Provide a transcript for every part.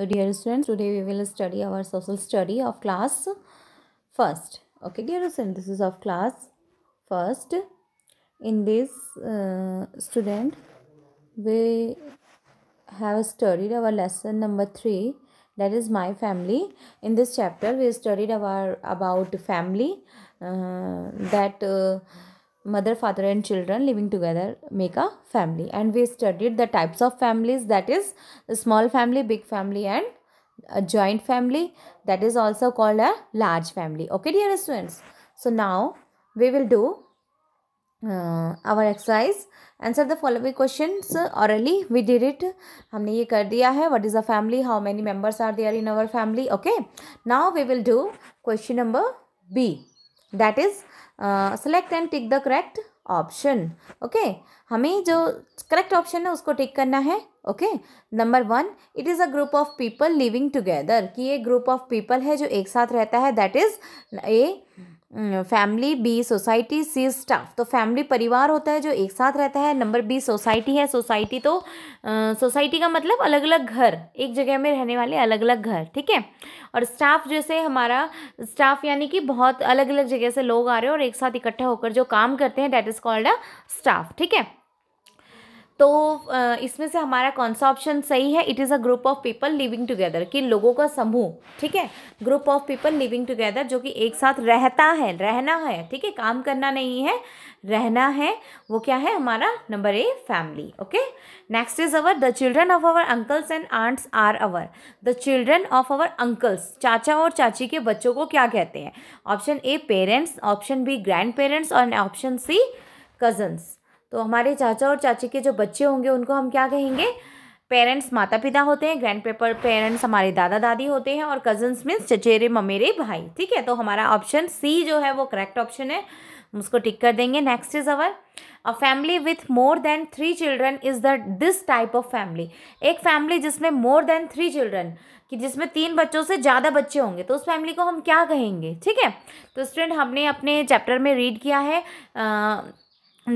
So dear students, today we will study our social study of class first. Okay, dear students, this is of class first. In this uh, student, we have studied our lesson number three. That is my family. In this chapter, we studied our about family. Uh, that. Uh, mother father and children living together make a family and we studied the types of families that is small family big family and a joint family that is also called a large family okay dear students so now we will do uh, our exercise answer the following questions orally we did it हमने ये कर दिया what is a family how many members are there in our family okay now we will do question number B that is select and tick the correct option okay हमें जो correct option है उसको tick करना है okay number one it is a group of people living together कि ये group of people है जो एक साथ रहता है that is A family B society C staff तो फैमिली परिवार होता है जो एक साथ रहता है नंबर बी सोसाइटी है सोसाइटी तो सोसाइटी का मतलब अलग अलग घर एक जगह में रहने वाले अलग अलग घर ठीक है और स्टाफ जैसे हमारा स्टाफ यानी कि बहुत अलग अलग जगह से लोग आ रहे हैं और एक साथ इकट्ठा होकर जो काम करते हैं that is called a staff ठीक है तो इसमें से हमारा कौन सा ऑप्शन सही है it is a group of people living together कि लोगों का समूह ठीक है group of people living together जो कि एक साथ रहता है रहना है ठीक है काम करना नहीं है रहना है वो क्या है हमारा number A family okay next is our the children of our uncles and aunts are our the children of our uncles चाचा और चाची के बच्चों को क्या कहते हैं option A parents option B grand parents और ऑप्शन सी कजन्स तो हमारे चाचा और चाची के जो बच्चे होंगे उनको हम क्या कहेंगे पेरेंट्स माता पिता होते हैं ग्रैंड पेपर पेरेंट्स हमारे दादा दादी होते हैं और कजन्स मीन्स चचेरे ममेरे भाई ठीक है तो हमारा ऑप्शन सी जो है वो करेक्ट ऑप्शन है हम उसको टिक कर देंगे next is our a family with more than three children is the this type of family एक फैमिली जिसमें मोर देन थ्री चिल्ड्रन कि जिसमें तीन बच्चों से ज़्यादा बच्चे होंगे तो उस फैमिली को हम क्या कहेंगे ठीक है तो स्टूडेंट हमने अपने चैप्टर में रीड किया है आ,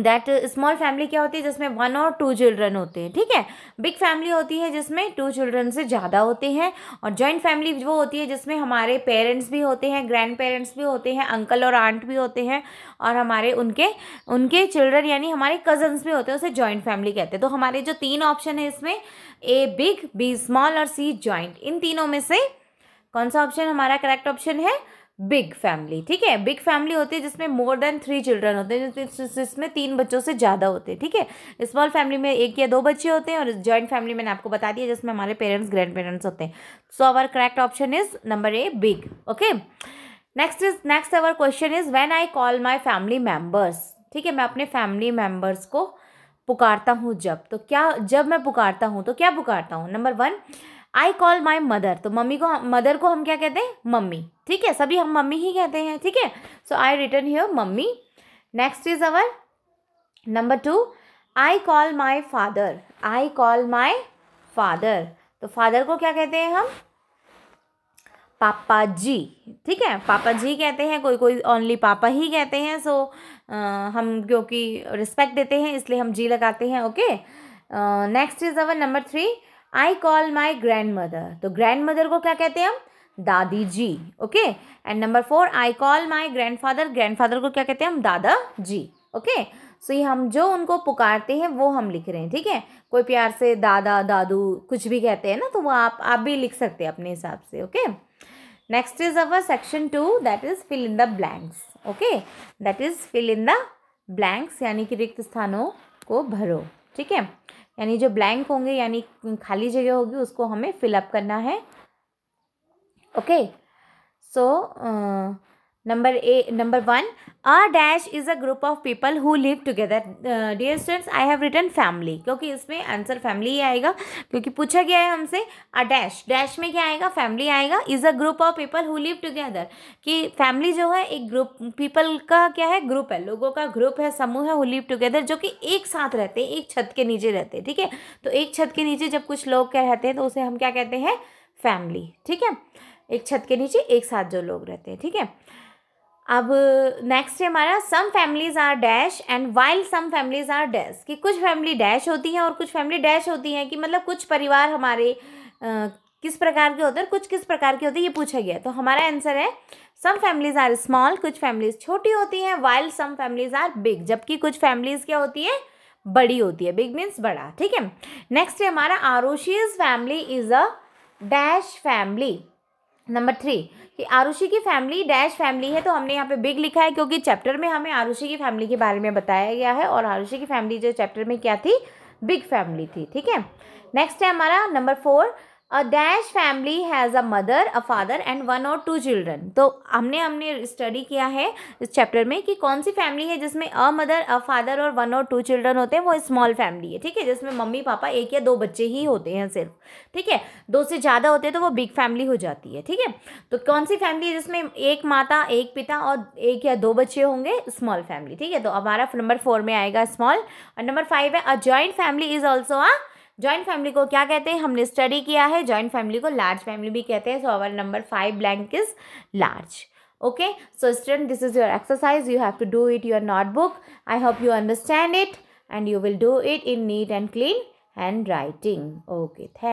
दैट स्मॉल फैमिली क्या होती है जिसमें वन और टू चिल्ड्रन होते हैं ठीक है बिग फैमिली होती है जिसमें टू चिल्ड्रन से ज़्यादा होते हैं और जॉइंट फैमिली वो होती है जिसमें हमारे पेरेंट्स भी होते हैं ग्रैंड पेरेंट्स भी होते हैं अंकल और आंट भी होते हैं और हमारे उनके उनके चिल्ड्रन यानी हमारे कजन्स भी होते हैं उसे जॉइंट फैमिली कहते हैं तो हमारे जो तीन ऑप्शन है इसमें ए बिग बी स्मॉल और सी जॉइंट इन तीनों में से कौन सा ऑप्शन हमारा करेक्ट ऑप्शन है बिग फैमिली ठीक है बिग फैमिली होती है जिसमें मोर देन थ्री चिल्ड्रन होते हैं जिसमें तीन बच्चों से ज़्यादा होते हैं ठीक है स्मॉल फैमिली में एक या दो बच्चे होते हैं और जॉइंट फैमिली मैंने आपको बता दिया जिसमें हमारे पेरेंट्स ग्रैंड पेरेंट्स होते हैं so our correct option is number A big okay next is next our question is when I call my family members ठीक है मैं अपने फैमिली मेम्बर्स को पुकारता हूँ जब तो क्या जब मैं पुकारता हूँ तो क्या पुकारता हूँ number one I call my mother तो मम्मी को मदर को हम क्या कहते हैं मम्मी ठीक है सभी हम मम्मी ही कहते हैं ठीक है so I return here mummy next is our number two I call my father I call my father तो फादर को क्या कहते हैं हम पापा जी ठीक है पापा जी कहते हैं कोई कोई ओनली पापा ही कहते हैं सो आ, हम क्योंकि रिस्पेक्ट देते हैं इसलिए हम जी लगाते हैं okay next is our number three I call my grand mother तो ग्रैंड मदर को क्या कहते हैं हम दादी ji okay and number four I call my grand father grand father को क्या कहते हैं हम दादा जी ओके सो ये हम जो उनको पुकारते हैं वो हम लिख रहे हैं ठीक है कोई प्यार से दादा दादू कुछ भी कहते हैं ना तो वो आप आप भी लिख सकते हैं अपने हिसाब से okay next is our section two that is fill in the blanks okay that is fill in the blanks यानी कि रिक्त स्थानों को भरो ठीक है यानी जो ब्लैंक होंगे यानी खाली जगह होगी उसको हमें फिलअप करना है okay so number A number one a dash is a group of people who live together dear students I have return family क्योंकि इसमें आंसर फैमिली ही आएगा क्योंकि पूछा गया है हमसे अ डैश डैश में क्या आएगा फैमिली आएगा is a group of people who live together कि फैमिली जो है एक ग्रुप पीपल का क्या है ग्रुप है लोगों का ग्रुप है समूह है हु लिव टुगेदर जो कि एक साथ रहते हैं एक छत के नीचे रहते हैं ठीक है तो एक छत के नीचे जब कुछ लोग क्या रहते हैं तो उसे हम क्या कहते हैं फैमिली ठीक है एक छत के नीचे एक साथ जो लोग रहते हैं ठीक है अब नेक्स्ट है हमारा some families are dash and while some families are dash कि कुछ फैमिली डैश होती हैं और कुछ फैमिली डैश होती हैं कि मतलब कुछ परिवार हमारे आ, किस प्रकार के होते हैं और कुछ किस प्रकार के होते हैं ये पूछा गया तो हमारा आंसर है सम फैमिलीज आर स्मॉल कुछ फैमिलीज छोटी होती हैं while some families are big जबकि कुछ फैमिलीज क्या होती है बड़ी होती है बिग मीन्स बड़ा ठीक है नेक्स्ट है हमारा Aarushi's family is a dash family number three कि आरुषि की फैमिली डैश फैमिली है तो हमने यहाँ पे बिग लिखा है क्योंकि चैप्टर में हमें आरुषि की फैमिली के बारे में बताया गया है और आरुषि की फैमिली जो चैप्टर में क्या थी बिग फैमिली थी ठीक है नेक्स्ट है हमारा number four a dash family has a mother a father and one और टू चिल्ड्रन तो हमने हमने स्टडी किया है इस चैप्टर में कि कौन सी फैमिली है जिसमें अ मदर अ फादर और वन और टू चिल्ड्रन होते हैं वो स्मॉल फैमिली है ठीक है जिसमें मम्मी पापा एक या दो बच्चे ही होते हैं सिर्फ ठीक है दो से ज़्यादा होते हैं तो वो बिग फैमिली हो जाती है ठीक है तो कौन सी फैमिली है जिसमें एक माता एक पिता और एक या दो बच्चे होंगे स्मॉल फैमिली ठीक है तो हमारा नंबर फोर में आएगा स्मॉल और नंबर फाइव है a joint family is also a joint family को क्या कहते हैं हमने स्टडी किया है ज्वाइंट फैमिली को लार्ज फैमिली भी कहते हैं so our number five blank is large okay so student this is your exercise you have to do it your book I hope you understand it and you will do it in neat and clean hand writing okay thank